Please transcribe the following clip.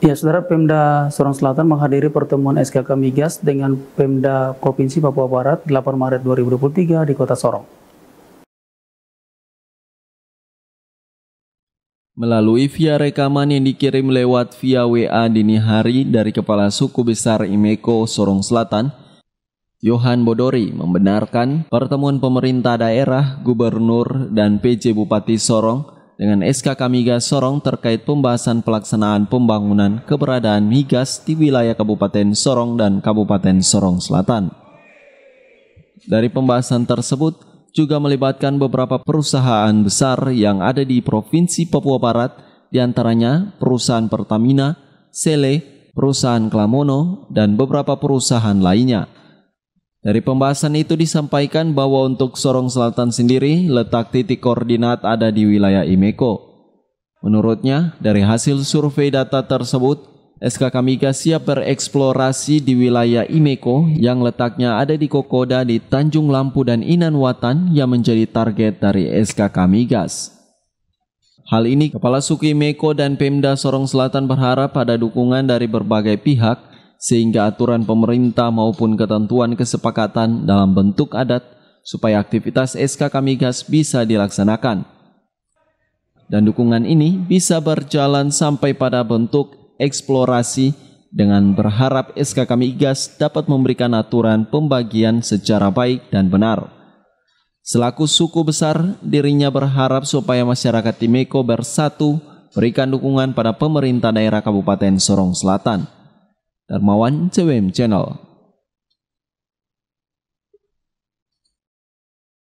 Ya, Saudara Pemda Sorong Selatan menghadiri pertemuan SKK Migas dengan Pemda Provinsi Papua Barat 8 Maret 2023 di Kota Sorong. Melalui via rekaman yang dikirim lewat via WA dini hari dari Kepala Suku Besar Imeko Sorong Selatan, Yohan Bodori membenarkan pertemuan pemerintah daerah, gubernur, dan PJ Bupati Sorong dengan SKK Migas Sorong terkait pembahasan pelaksanaan pembangunan keberadaan migas di wilayah Kabupaten Sorong dan Kabupaten Sorong Selatan. Dari pembahasan tersebut juga melibatkan beberapa perusahaan besar yang ada di Provinsi Papua Barat, diantaranya perusahaan Pertamina, Sele, perusahaan Klamono, dan beberapa perusahaan lainnya. Dari pembahasan itu disampaikan bahwa untuk Sorong Selatan sendiri, letak titik koordinat ada di wilayah Imeko. Menurutnya, dari hasil survei data tersebut, SK Migas siap bereksplorasi di wilayah Imeko yang letaknya ada di Kokoda di Tanjung Lampu dan Inanwatan yang menjadi target dari SK Kamigas. Hal ini, Kepala Suku Imeko dan Pemda Sorong Selatan berharap pada dukungan dari berbagai pihak sehingga aturan pemerintah maupun ketentuan kesepakatan dalam bentuk adat supaya aktivitas SK Kamigas bisa dilaksanakan. Dan dukungan ini bisa berjalan sampai pada bentuk eksplorasi dengan berharap SK Kamigas dapat memberikan aturan pembagian secara baik dan benar. Selaku suku besar, dirinya berharap supaya masyarakat Timeko bersatu berikan dukungan pada pemerintah daerah Kabupaten Sorong Selatan Darmawan CWM Channel.